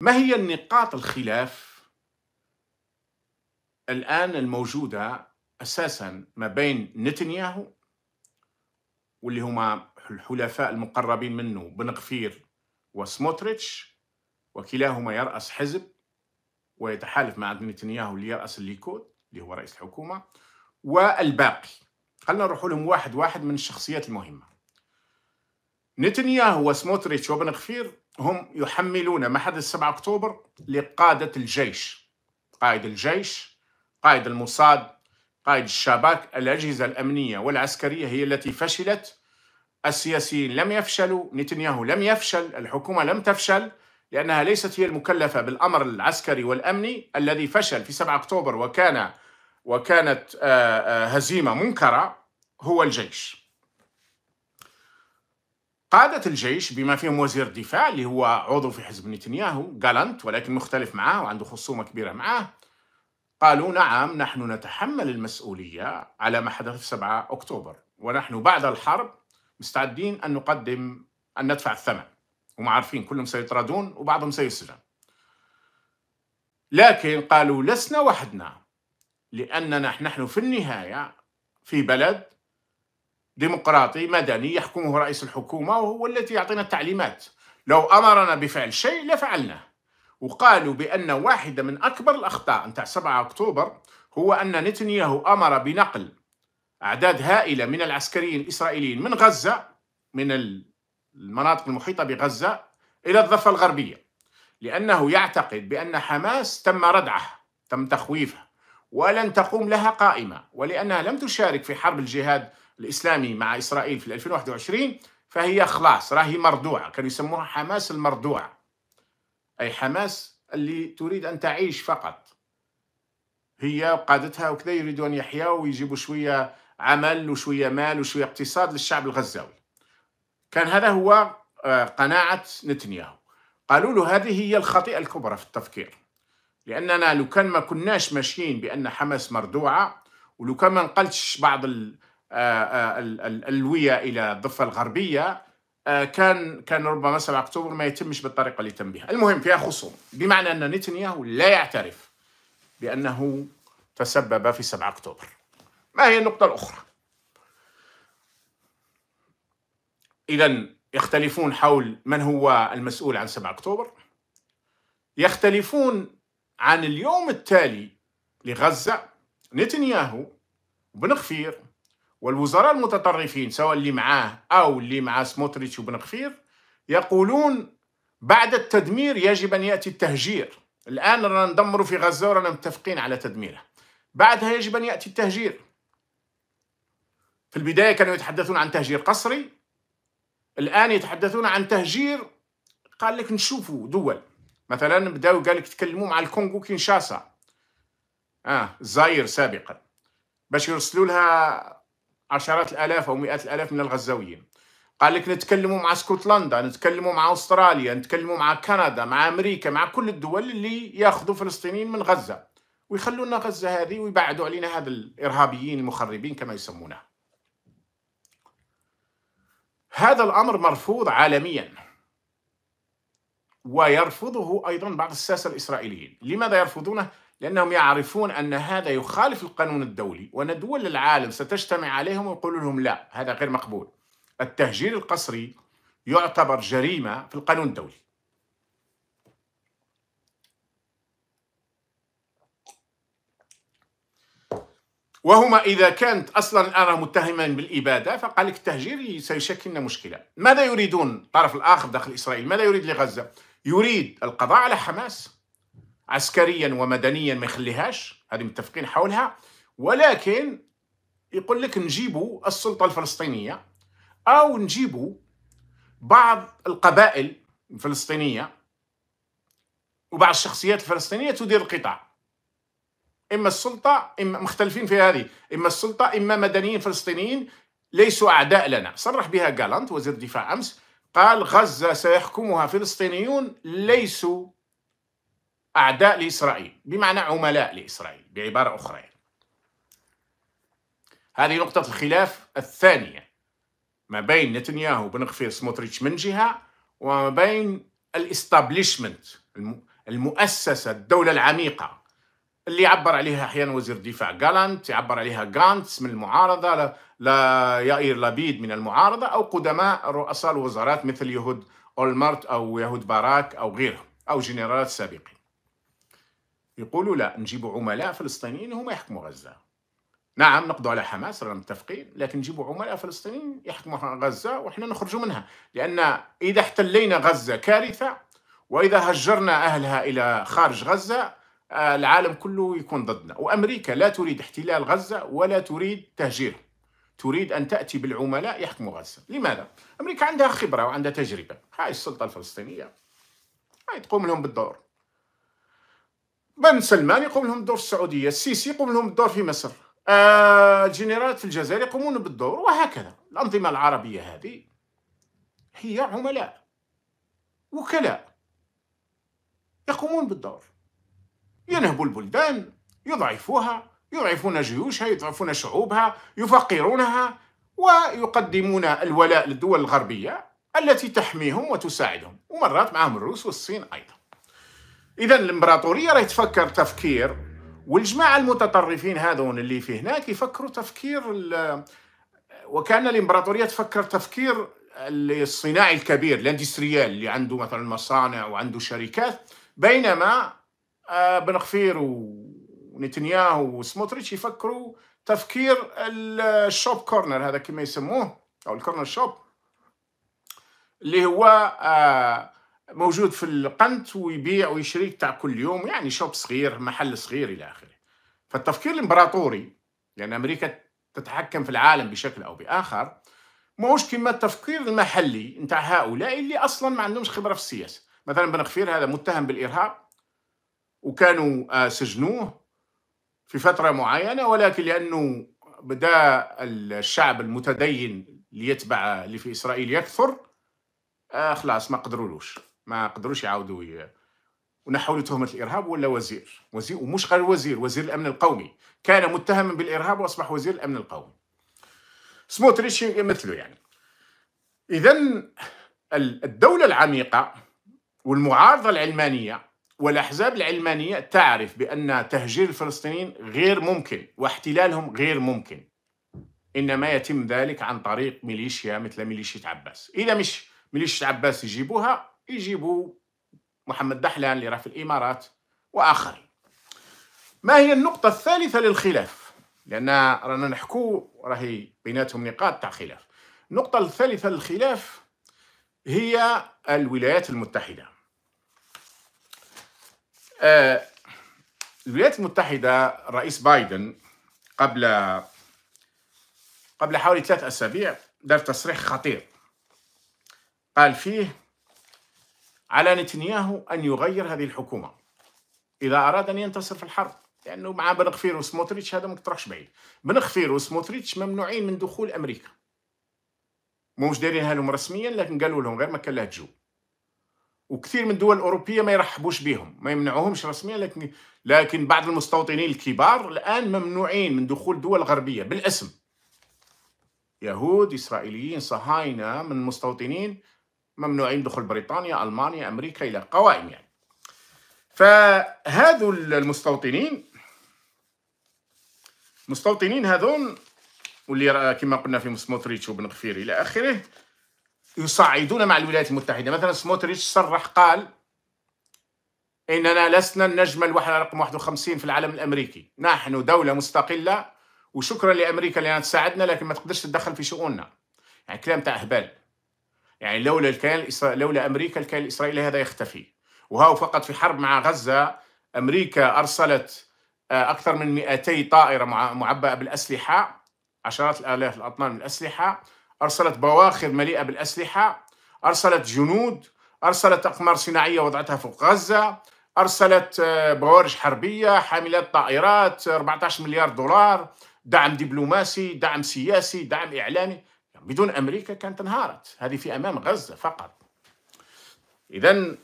ما هي النقاط الخلاف الآن الموجودة أساسا ما بين نتنياهو واللي هما الحلفاء المقربين منه بن غفير وسموتريتش وكلاهما يرأس حزب ويتحالف مع نتنياهو اللي يرأس الليكود اللي هو رئيس الحكومة والباقي خلينا نروح لهم واحد واحد من الشخصيات المهمة نتنياهو وسموتريتش وبن غفير هم يحملون حدث 7 أكتوبر لقادة الجيش قائد الجيش قائد المصاد قائد الشباك الأجهزة الأمنية والعسكرية هي التي فشلت السياسيين لم يفشلوا نتنياهو لم يفشل الحكومة لم تفشل لأنها ليست هي المكلفة بالأمر العسكري والأمني الذي فشل في 7 أكتوبر وكان وكانت آه، آه، هزيمة منكرة هو الجيش قادة الجيش بما فيهم وزير الدفاع اللي هو عضو في حزب نتنياهو جالانت ولكن مختلف معاه وعنده خصومة كبيرة معاه قالوا نعم نحن نتحمل المسؤولية على ما حدث في 7 أكتوبر ونحن بعد الحرب مستعدين أن نقدم أن ندفع الثمن هم عارفين كلهم سيطردون وبعضهم سيسجن لكن قالوا لسنا وحدنا لأننا نحن في النهاية في بلد ديمقراطي مدني يحكمه رئيس الحكومة وهو الذي يعطينا التعليمات لو أمرنا بفعل شيء لفعلناه وقالوا بأن واحدة من أكبر الأخطاء نتاع 7 أكتوبر هو أن نتنياهو أمر بنقل أعداد هائلة من العسكريين الإسرائيليين من غزة من المناطق المحيطة بغزة إلى الضفة الغربية لأنه يعتقد بأن حماس تم ردعه تم تخويفه ولن تقوم لها قائمة ولأنها لم تشارك في حرب الجهاد الإسلامي مع إسرائيل في 2021 فهي خلاص راهي مردوعة كانوا يسموها حماس المردوعة أي حماس اللي تريد أن تعيش فقط هي وقادتها وكذا يريدوا أن يحيوا ويجيبوا شوية عمل وشوية مال وشوية اقتصاد للشعب الغزاوي كان هذا هو آه، قناعة نتنياهو قالوا له هذه هي الخطيئة الكبرى في التفكير لأننا لو كان ما كناش ماشيين بأن حماس مردوعة ولو كان ما نقلتش بعض آه، آه، الالويه الى الضفه الغربيه آه، كان كان ربما 7 اكتوبر ما يتمش بالطريقه اللي تم بها، المهم فيها خصوم، بمعنى ان نتنياهو لا يعترف بانه تسبب في 7 اكتوبر. ما هي النقطه الاخرى؟ اذا يختلفون حول من هو المسؤول عن 7 اكتوبر يختلفون عن اليوم التالي لغزه نتنياهو بن والوزراء المتطرفين سواء اللي معاه أو اللي مع سموتريتش وبن خفير يقولون بعد التدمير يجب أن يأتي التهجير الآن رانا ندمروا في غزة ورانا متفقين على تدميره بعدها يجب أن يأتي التهجير في البداية كانوا يتحدثون عن تهجير قسري الآن يتحدثون عن تهجير قال لك نشوفوا دول مثلا بداوا قال لك تكلموا مع الكونغو كينشاسا اه زاير سابقا باش يرسلوا لها عشرات الآلاف أو مئات الآلاف من الغزاويين قال لك نتكلموا مع اسكتلندا نتكلموا مع أستراليا نتكلموا مع كندا مع أمريكا مع كل الدول اللي يأخذوا فلسطينيين من غزة ويخلوا لنا غزة هذه ويبعدوا علينا هذا الإرهابيين المخربين كما يسمونه هذا الأمر مرفوض عالميا ويرفضه أيضا بعض الساسة الإسرائيليين لماذا يرفضونه؟ لأنهم يعرفون أن هذا يخالف القانون الدولي وأن دول العالم ستجتمع عليهم ويقول لهم لا هذا غير مقبول التهجير القسري يعتبر جريمة في القانون الدولي وهما إذا كانت أصلا أرى متهما بالإبادة فقال لك التهجير سيشكل لنا مشكلة ماذا يريدون الطرف الآخر داخل إسرائيل ماذا يريد لغزة يريد القضاء على حماس عسكريا ومدنيا ما يخليهاش هذه متفقين حولها ولكن يقول لك نجيبوا السلطة الفلسطينية أو نجيبوا بعض القبائل الفلسطينية وبعض الشخصيات الفلسطينية تدير القطاع إما السلطة إما مختلفين في هذه إما السلطة إما مدنيين فلسطينيين ليسوا أعداء لنا صرح بها جالانت وزير الدفاع أمس قال غزة سيحكمها فلسطينيون ليسوا أعداء لإسرائيل بمعنى عملاء لإسرائيل بعبارة أخرى يعني. هذه نقطة الخلاف الثانية ما بين نتنياهو بن غفير سموتريتش من جهة وما بين الاستابليشمنت المؤسسة الدولة العميقة اللي عبر عليها أحيانا وزير الدفاع جالانت يعبر عليها جرانتس من المعارضة لا يائير لابيد من المعارضة أو قدماء رؤساء الوزارات مثل يهود أولمرت أو يهود باراك أو غيرهم أو جنرالات سابقين يقولوا لا نجيبوا عملاء فلسطينيين هم يحكموا غزة نعم نقضوا على حماس رانا متفقين لكن نجيبوا عملاء فلسطينيين يحكموا غزة وإحنا نخرجوا منها لأن إذا احتلينا غزة كارثة وإذا هجرنا أهلها إلى خارج غزة آه، العالم كله يكون ضدنا وأمريكا لا تريد احتلال غزة ولا تريد تهجيرها تريد أن تأتي بالعملاء يحكموا غزة لماذا؟ أمريكا عندها خبرة وعندها تجربة هاي السلطة الفلسطينية هاي تقوم لهم بالدور بن سلمان يقوم لهم الدور في السعوديه السيسي يقوم لهم الدور في مصر آه، الجنرالات في الجزائر يقومون بالدور وهكذا الانظمه العربيه هذه هي عملاء وكلاء يقومون بالدور ينهبوا البلدان يضعفوها يضعفون جيوشها يضعفون شعوبها يفقرونها ويقدمون الولاء للدول الغربيه التي تحميهم وتساعدهم ومرات معهم الروس والصين ايضا اذا الامبراطوريه راهي تفكر تفكير والجماعه المتطرفين هذون اللي في هناك يفكروا تفكير وكان الامبراطوريه تفكر تفكير الصناعي الكبير الاندستريال اللي عنده مثلا مصانع وعنده شركات بينما آه، بن خفير ونتنياهو وسموتريتش يفكروا تفكير الشوب كورنر هذا كما يسموه او الكورنر شوب اللي هو آه، موجود في القنت ويبيع ويشري تاع كل يوم يعني شوب صغير محل صغير الى اخره فالتفكير الامبراطوري لان يعني امريكا تتحكم في العالم بشكل او باخر ماهوش كما التفكير المحلي نتاع هؤلاء اللي اصلا ما عندهمش خبره في السياسه مثلا بن خفير هذا متهم بالارهاب وكانوا آه، سجنوه في فتره معينه ولكن لانه بدا الشعب المتدين ليتبع اللي في اسرائيل يكثر آه خلاص ما قدرولوش ما قدروش يعاودوا ونحوا له تهمه الارهاب ولا وزير وزير ومش غير وزير وزير الامن القومي كان متهما بالارهاب واصبح وزير الامن القومي سموتريتش يمثله يعني اذا الدوله العميقه والمعارضه العلمانيه والاحزاب العلمانيه تعرف بان تهجير الفلسطينيين غير ممكن واحتلالهم غير ممكن انما يتم ذلك عن طريق ميليشيا مثل ميليشيا عباس اذا مش ميليشيا عباس يجيبوها يجيبوا محمد دحلان اللي راه في الإمارات وآخرين ما هي النقطة الثالثة للخلاف لأن رانا نحكو راهي بيناتهم نقاط تاع خلاف النقطة الثالثة للخلاف هي الولايات المتحدة آه، الولايات المتحدة الرئيس بايدن قبل قبل حوالي ثلاث أسابيع دار تصريح خطير قال فيه على نتنياهو أن يغير هذه الحكومة إذا أراد أن ينتصر في الحرب لأنه مع بن خفير وسموتريتش هذا ما تروحش بعيد بن خفير وسموتريتش ممنوعين من دخول أمريكا موش دايرينها لهم رسميا لكن قالوا لهم غير ما كان لا تجو وكثير من الدول الأوروبية ما يرحبوش بهم ما يمنعوهمش رسميا لكن لكن بعض المستوطنين الكبار الآن ممنوعين من دخول دول غربية بالاسم يهود إسرائيليين صهاينة من المستوطنين ممنوعين دخول بريطانيا المانيا امريكا الى قوائم يعني فهذو المستوطنين مستوطنين هذون واللي كما قلنا في سموتريتش وبن غفير الى اخره يصعدون مع الولايات المتحده مثلا سموتريتش صرح قال اننا لسنا النجمه الوحده رقم 51 في العالم الامريكي نحن دوله مستقله وشكرا لامريكا لانها تساعدنا لكن ما تقدرش تتدخل في شؤوننا يعني كلام تاع اهبال يعني لولا الكيان الإسرائيلي لولا أمريكا الكيان الإسرائيلي هذا يختفي وهو فقط في حرب مع غزة أمريكا أرسلت آه، أكثر من 200 طائرة معبأة بالأسلحة عشرات الآلاف الأطنان من الأسلحة أرسلت بواخر مليئة بالأسلحة أرسلت جنود أرسلت أقمار صناعية وضعتها فوق غزة أرسلت آه، بوارج حربية حاملات طائرات 14 مليار دولار دعم دبلوماسي دعم سياسي دعم إعلامي بدون أمريكا كانت انهارت هذه في أمام غزة فقط إذا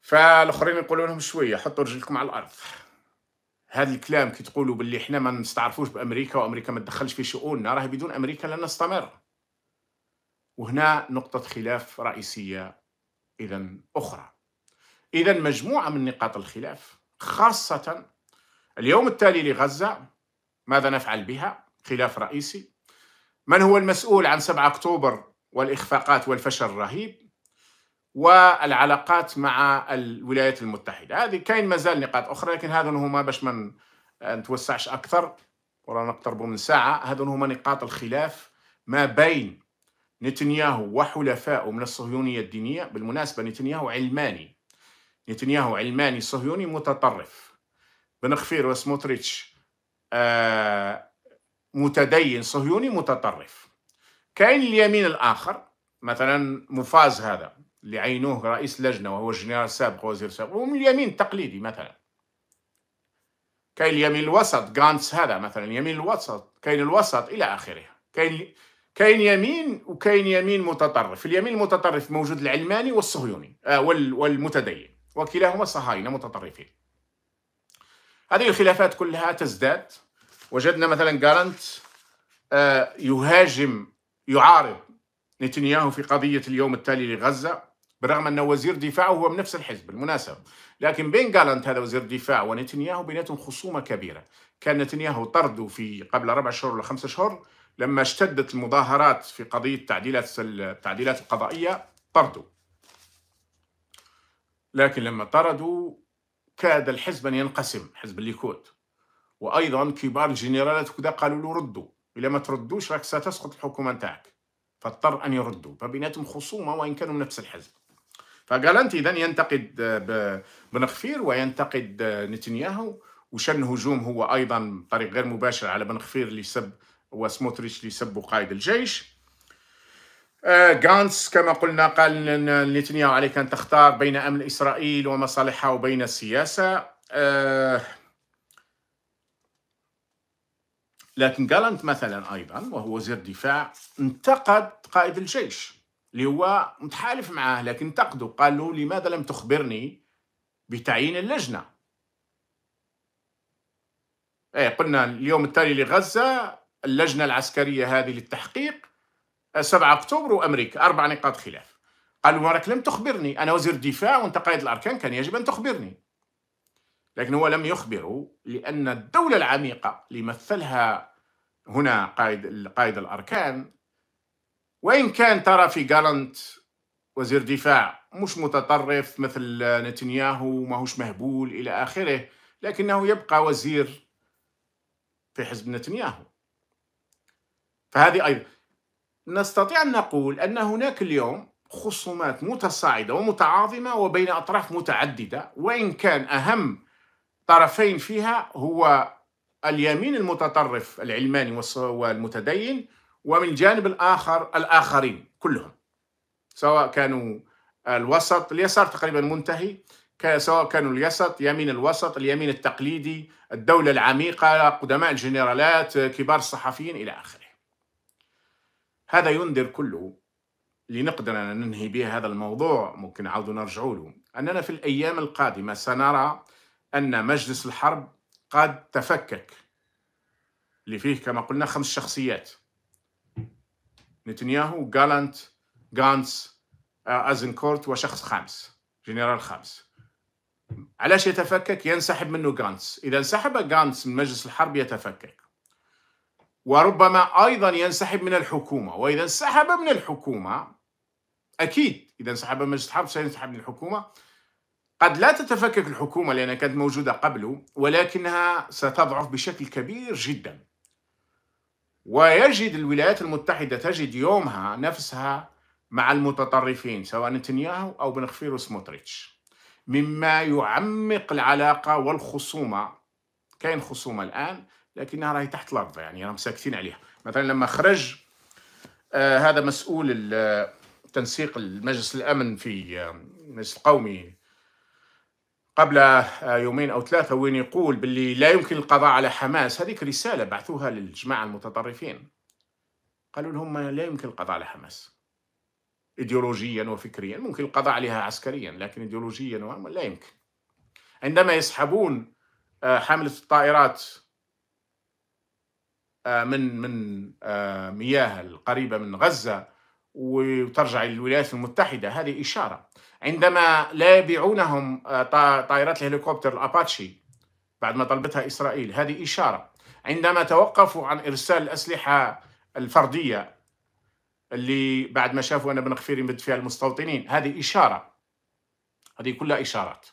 فالآخرين يقولوا لهم شوية حطوا رجلكم على الأرض هذا الكلام كي تقولوا باللي احنا ما نستعرفوش بامريكا وامريكا ما تدخلش في شؤوننا راه بدون امريكا لن نستمر وهنا نقطة خلاف رئيسية إذا أخرى إذا مجموعة من نقاط الخلاف خاصة اليوم التالي لغزة ماذا نفعل بها خلاف رئيسي من هو المسؤول عن 7 أكتوبر والإخفاقات والفشل الرهيب والعلاقات مع الولايات المتحدة هذه كاين مازال نقاط أخرى لكن هذا هما باش ما آه، نتوسعش أكثر ورانا نقتربوا من ساعة هذا هما نقاط الخلاف ما بين نتنياهو وحلفائه من الصهيونية الدينية بالمناسبة نتنياهو علماني نتنياهو علماني صهيوني متطرف بن خفير وسموتريتش آه متدين صهيوني متطرف كاين اليمين الآخر مثلا مفاز هذا اللي عينوه رئيس لجنة وهو جنرال سابق وزير سابق ومن اليمين التقليدي مثلا كاين اليمين الوسط غانتس هذا مثلا اليمين الوسط كاين الوسط إلى آخره كاين كاين يمين وكاين يمين متطرف اليمين المتطرف موجود العلماني والصهيوني آه والمتدين وكلاهما صهاينة متطرفين هذه الخلافات كلها تزداد وجدنا مثلا جالنت آه، يهاجم يعارض نتنياهو في قضية اليوم التالي لغزة بالرغم أن وزير دفاعه هو من نفس الحزب بالمناسبة لكن بين جالنت هذا وزير الدفاع ونتنياهو بيناتهم خصومة كبيرة كان نتنياهو طرده في قبل أربع شهور ولا خمسة شهور لما اشتدت المظاهرات في قضية التعديلات التعديلات القضائية طردوا لكن لما طردوا كاد الحزب أن ينقسم حزب الليكود وايضا كبار الجنرالات وكذا قالوا له ردوا الا ما تردوش راك ستسقط الحكومه نتاعك فاضطر ان يردوا فبيناتهم خصومه وان كانوا من نفس الحزب فقالنت اذا ينتقد بن خفير وينتقد نتنياهو وشن هجوم هو ايضا بطريق غير مباشر على بن خفير اللي سب وسموتريتش اللي سبوا قائد الجيش آه، غانس كما قلنا قال نتنياهو عليك ان تختار بين امن اسرائيل ومصالحها وبين السياسه آه، لكن جالانت مثلا أيضا وهو وزير دفاع انتقد قائد الجيش اللي هو متحالف معاه لكن انتقده قال له لماذا لم تخبرني بتعيين اللجنة ايه قلنا اليوم التالي لغزة اللجنة العسكرية هذه للتحقيق 7 أكتوبر وأمريكا أربع نقاط خلاف قالوا وراك لم تخبرني أنا وزير دفاع وأنت قائد الأركان كان يجب أن تخبرني لكن هو لم يخبره لأن الدولة العميقة لمثلها هنا قائد قائد الأركان وإن كان ترى في جالنت وزير دفاع مش متطرف مثل نتنياهو ماهوش مهبول إلى آخره لكنه يبقى وزير في حزب نتنياهو فهذه أيضا نستطيع أن نقول أن هناك اليوم خصومات متصاعدة ومتعاظمة وبين أطراف متعددة وإن كان أهم طرفين فيها هو اليمين المتطرف العلماني والمتدين ومن الجانب الآخر الآخرين كلهم سواء كانوا الوسط اليسار تقريبا منتهي سواء كانوا اليسط يمين الوسط اليمين التقليدي الدولة العميقة قدماء الجنرالات كبار الصحفيين إلى آخره هذا ينذر كله لنقدر أن ننهي به هذا الموضوع ممكن عاود نرجعوا له أننا في الأيام القادمة سنرى أن مجلس الحرب قد تفكك اللي فيه كما قلنا خمس شخصيات نتنياهو جالانت غانس آه، أزنكورت وشخص خامس جنرال خامس علاش يتفكك ينسحب منه غانس إذا انسحب غانس من مجلس الحرب يتفكك وربما أيضا ينسحب من الحكومة وإذا انسحب من الحكومة أكيد إذا انسحب مجلس الحرب سينسحب من الحكومة قد لا تتفكك الحكومة لأنها كانت موجودة قبله ولكنها ستضعف بشكل كبير جدا ويجد الولايات المتحدة تجد يومها نفسها مع المتطرفين سواء نتنياهو أو بن خفير وسموتريتش مما يعمق العلاقة والخصومة كاين خصومة الآن لكنها راهي تحت الأرض يعني راهم ساكتين عليها مثلا لما خرج آه هذا مسؤول تنسيق المجلس الأمن في المجلس آه، القومي قبل آه، يومين او ثلاثه وين يقول باللي لا يمكن القضاء على حماس هذيك رساله بعثوها للجماعه المتطرفين قالوا لهم لا يمكن القضاء على حماس ايديولوجيا وفكريا ممكن القضاء عليها عسكريا لكن ايديولوجيا لا يمكن عندما يسحبون آه، حمله الطائرات آه، من من مياه القريبه من غزه وترجع للولايات المتحده هذه اشاره عندما لا يبيعونهم آه، طائرات الهليكوبتر الاباتشي بعد ما طلبتها اسرائيل هذه اشاره عندما توقفوا عن ارسال الاسلحه الفرديه اللي بعد ما شافوا ان بن غفير يمد فيها المستوطنين هذه اشاره هذه كلها اشارات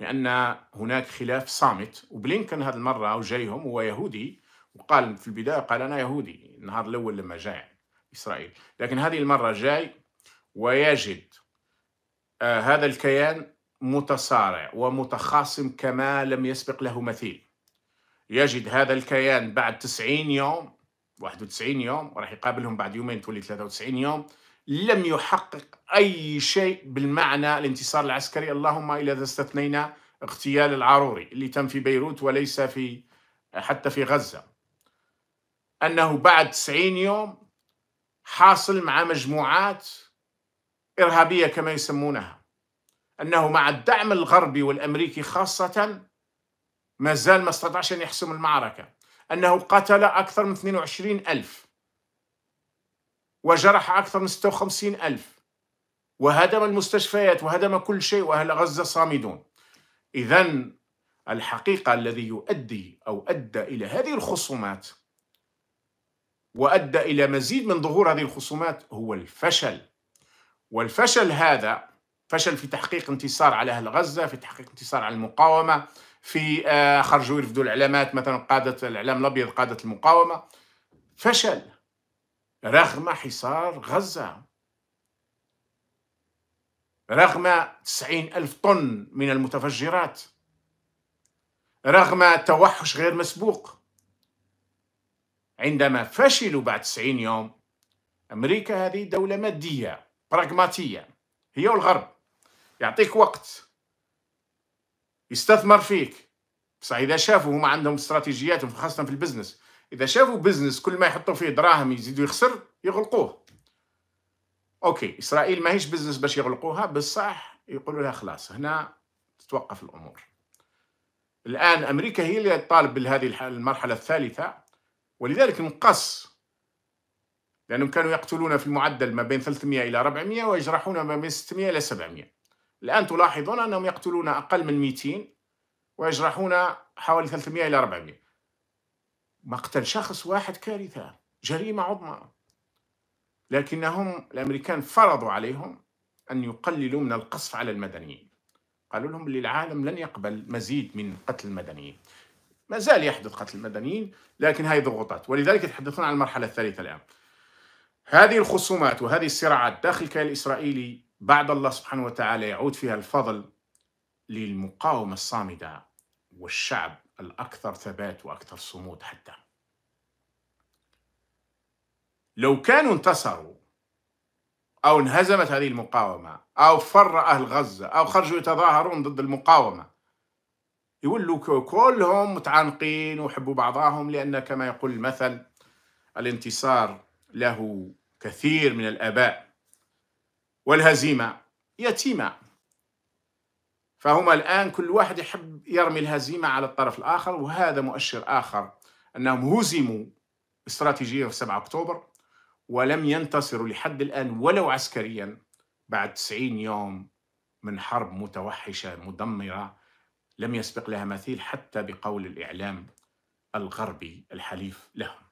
لان هناك خلاف صامت وبلينكن هذه المره وجايهم هو يهودي وقال في البدايه قال انا يهودي النهار الاول لما جاء اسرائيل لكن هذه المره جاي ويجد آه، هذا الكيان متصارع ومتخاصم كما لم يسبق له مثيل يجد هذا الكيان بعد 90 يوم 91 يوم راح يقابلهم بعد يومين تولي 93 يوم لم يحقق أي شيء بالمعنى الانتصار العسكري اللهم إلا إذا استثنينا اغتيال العروري اللي تم في بيروت وليس في حتى في غزة أنه بعد 90 يوم حاصل مع مجموعات إرهابية كما يسمونها أنه مع الدعم الغربي والأمريكي خاصة ما زال ما استطاعش أن يحسم المعركة أنه قتل أكثر من 22 ألف وجرح أكثر من 56 ألف وهدم المستشفيات وهدم كل شيء وأهل غزة صامدون إذا الحقيقة الذي يؤدي أو أدى إلى هذه الخصومات وأدى إلى مزيد من ظهور هذه الخصومات هو الفشل والفشل هذا فشل في تحقيق انتصار على أهل غزة في تحقيق انتصار على المقاومة في آه، خرجوا يرفضوا الإعلامات مثلا قادة الإعلام الأبيض قادة المقاومة فشل رغم حصار غزة رغم 90 ألف طن من المتفجرات رغم توحش غير مسبوق عندما فشلوا بعد 90 يوم أمريكا هذه دولة مادية براغماتيه هي والغرب يعطيك وقت يستثمر فيك بصح اذا شافوا هما عندهم استراتيجياتهم خاصه في البزنس اذا شافوا بزنس كل ما يحطوا فيه دراهم يزيدوا يخسر يغلقوه اوكي اسرائيل ماهيش بزنس باش يغلقوها بصح يقولوا لها خلاص هنا تتوقف الامور الان امريكا هي اللي تطالب بهذه المرحله الثالثه ولذلك نقص لأنهم كانوا يقتلون في المعدل ما بين 300 إلى 400 ويجرحون ما بين 600 إلى 700 الآن تلاحظون أنهم يقتلون أقل من 200 ويجرحون حوالي 300 إلى 400 مقتل شخص واحد كارثة جريمة عظمى لكنهم الأمريكان فرضوا عليهم أن يقللوا من القصف على المدنيين قالوا لهم اللي العالم لن يقبل مزيد من قتل المدنيين ما زال يحدث قتل المدنيين لكن هاي ضغوطات ولذلك يتحدثون عن المرحلة الثالثة الآن هذه الخصومات وهذه الصراعات داخل الكيان الإسرائيلي بعد الله سبحانه وتعالى يعود فيها الفضل للمقاومة الصامدة والشعب الأكثر ثبات وأكثر صمود حتى لو كانوا انتصروا أو انهزمت هذه المقاومة أو فر أهل غزة أو خرجوا يتظاهرون ضد المقاومة يولوا كلهم متعانقين ويحبوا بعضهم لأن كما يقول المثل الانتصار له كثير من الآباء والهزيمة يتيمة فهما الآن كل واحد يحب يرمي الهزيمة على الطرف الآخر وهذا مؤشر آخر أنهم هزموا استراتيجيا في 7 أكتوبر ولم ينتصروا لحد الآن ولو عسكريا بعد 90 يوم من حرب متوحشة مدمرة لم يسبق لها مثيل حتى بقول الإعلام الغربي الحليف لهم